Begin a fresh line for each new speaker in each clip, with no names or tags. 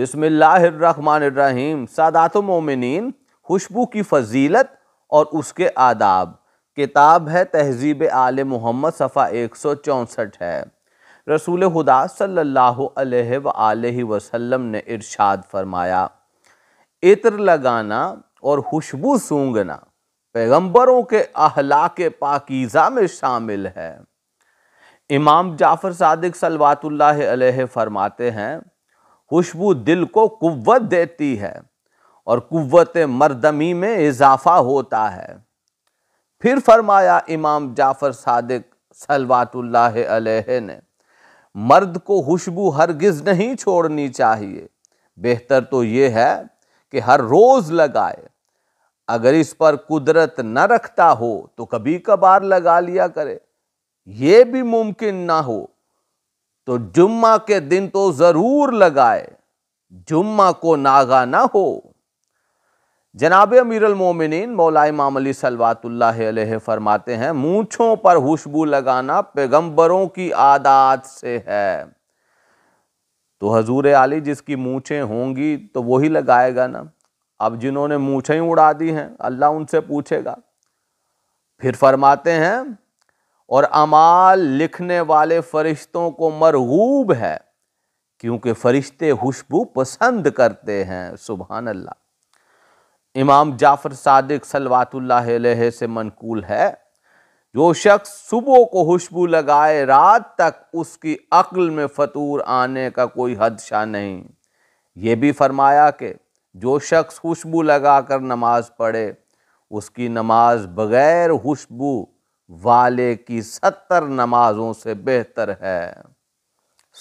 बिसमीम सादात मोमिन खुशबू की फजीलत और उसके आदाब किताब है तहजीब आल मोहम्मद सफ़ा एक सौ चौंसठ है रसूल खुदा सल्लल्लाहु अलैहि वसल्लम ने इरशाद फरमाया इत्र लगाना और खुशबू सूंघना पैगम्बरों के अहला के पाकिज़ा में शामिल है इमाम जाफ़र सादिक सलवातुल्लाह अलैहि फरमाते हैं खुशबू दिल को कुव्वत देती है और कुव्वत मरदमी में इजाफा होता है फिर फरमाया इमाम जाफ़र सादिक सलवातुल्लाह ने मर्द को खुशबू हरगिज़ नहीं छोड़नी चाहिए बेहतर तो ये है कि हर रोज़ लगाए अगर इस पर कुदरत न रखता हो तो कभी कभार लगा लिया करे ये भी मुमकिन ना हो तो जुम्मा के दिन तो ज़रूर लगाए जुम्मा को नागा ना हो जनाब अमीरमिन मौला मौलाए मामली सलवातुल्ल फरमाते हैं मूछों पर खुशबू लगाना पैगंबरों की आदात से है तो हजूर आली जिसकी मूछें होंगी तो वही लगाएगा ना अब जिन्होंने मूछें उड़ा दी हैं अल्लाह उनसे पूछेगा फिर फरमाते हैं और अमाल लिखने वाले फरिश्तों को मरगूब है क्योंकि फरिश्ते खुशबू पसंद करते हैं सुबहान अल्लाह इमाम जाफ़र सादिक सलवातुल्ला से मनकूल है जो शख्स सुबह को खुशबू लगाए रात तक उसकी अक्ल में फतूर आने का कोई हदशा नहीं ये भी फरमाया कि जो शख्स खुशबू लगा कर नमाज़ पढ़े उसकी नमाज बग़ैर खुशबू वाले की सत्तर नमाजों से बेहतर है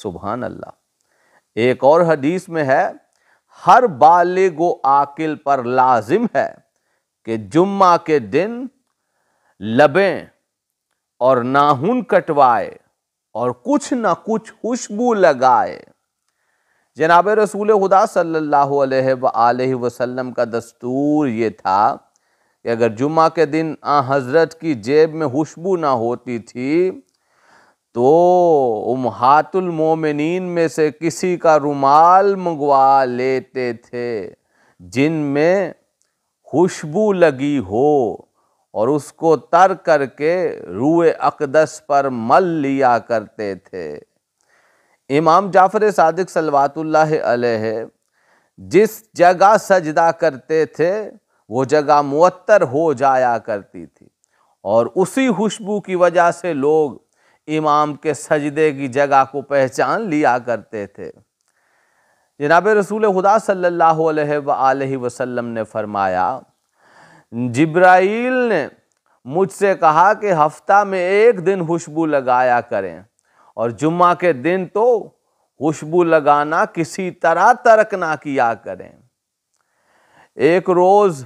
सुबहान अल्लाह एक और हदीस में है हर बाले गो आकिल पर लाजिम है कि जुम्मा के दिन लबें और नाहुन कटवाए और कुछ ना कुछ खुशबू लगाए जनाब रसूल खुदा सल्लल्लाहु अलैहि वसल्लम का दस्तूर ये था कि अगर जुम्मा के दिन आ हज़रत की जेब में खुशबू ना होती थी तो उमहातुल मोमिनीन में से किसी का रुमाल मंगवा लेते थे जिन में खुशबू लगी हो और उसको तर करके रूए अकदस पर मल लिया करते थे इमाम जाफ़र सादिक सलवातुल्लाह अलैह जिस जगह सजदा करते थे वो जगह मुअत्तर हो जाया करती थी और उसी खुशबू की वजह से लोग इमाम के सजदे की जगह को पहचान लिया करते थे जनाब रसूल खुदा सल्लल्लाहु अलैहि वसल्लम ने फरमाया जब्राइल ने मुझसे कहा कि हफ्ता में एक दिन खुशबू लगाया करें और जुम्मा के दिन तो खुशबू लगाना किसी तरह तर्क ना किया करें एक रोज़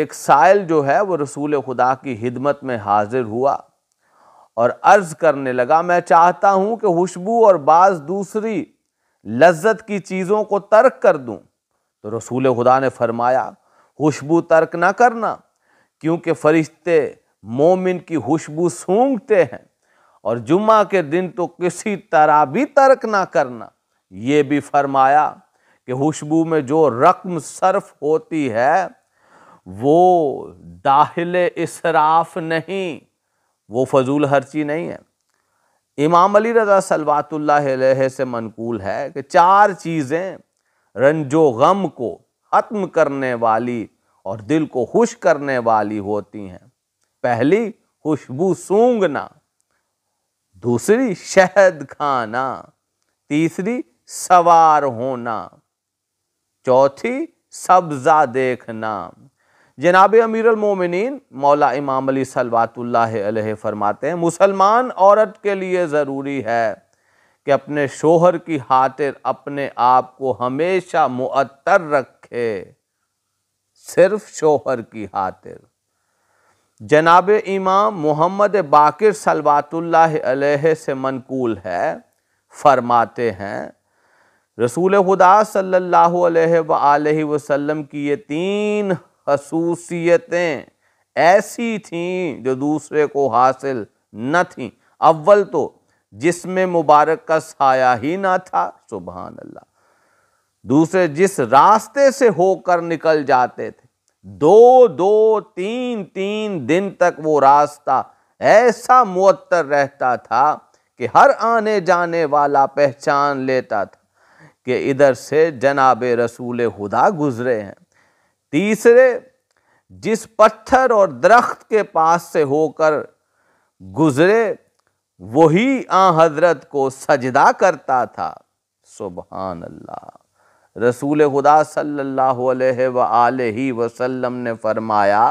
एक साइल जो है वो रसूल खुदा की हिदमत में हाजिर हुआ और अर्ज़ करने लगा मैं चाहता हूँ कि खुशबू और बाज़ दूसरी लज्जत की चीज़ों को तर्क कर दूँ तो रसूल खुदा ने फरमाया खुशबू तर्क ना करना क्योंकि फरिश्ते मोमिन की खुशबू सूंघते हैं और जुम्मा के दिन तो किसी तरह भी तर्क ना करना ये भी फरमाया कि खुशबू में जो रकम सर्फ होती है वो दाहिल इसराफ नहीं वो फजूल हर्ची नहीं है इमाम अली रज़ा सलवातुल्ल से मनकूल है कि चार चीज़ें रंजो गम को ख़त्म करने वाली और दिल को खुश करने वाली होती हैं पहली खुशबू सूंघना दूसरी शहद खाना तीसरी सवार होना चौथी सब्ज़ा देखना जनाब अमीर मोमिन मौला इमाम अली सलवातल्ल फरमाते हैं मुसलमान औरत के लिए ज़रूरी है कि अपने शोहर की खातिर अपने आप को हमेशा मअतर रखे सिर्फ शोहर की खातिर जनाब इमाम मोहम्मद बाकिर सलवातुल्ला से मनकूल है फरमाते हैं रसूल खुदा सल्लल्लाहु अलैहि वसल्लम की ये तीन खसूसियतें ऐसी थीं जो दूसरे को हासिल न थी अव्वल तो जिसमें मुबारक का साया ही ना था सुबह अल्लाह दूसरे जिस रास्ते से होकर निकल जाते थे दो दो तीन तीन दिन तक वो रास्ता ऐसा मुअत्तर रहता था कि हर आने जाने वाला पहचान लेता था कि इधर से जनाब रसूल खुदा गुज़रे हैं तीसरे जिस पत्थर और दरख्त के पास से होकर गुजरे वही आ हजरत को सजदा करता था सुबहान अल्लाह रसूल खुदा सल्लल्लाहु अलैहि वसल्लम ने फरमाया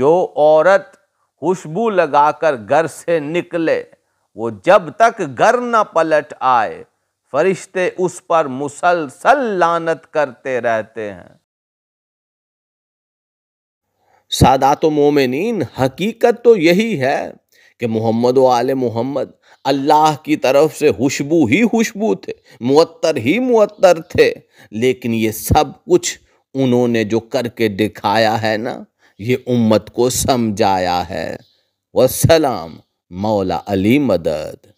जो औरत खुशबू लगाकर घर से निकले वो जब तक घर न पलट आए फरिश्ते उस पर मुसलसल लानत करते रहते हैं सादात मोमिन हकीकत तो यही है कि मोहम्मद आल मोहम्मद अल्लाह की तरफ से खुशबू ही खुशबू थे मअतर ही मअतर थे लेकिन ये सब कुछ उन्होंने जो करके दिखाया है ना ये उम्मत को समझाया है वसलाम मौला अली मदद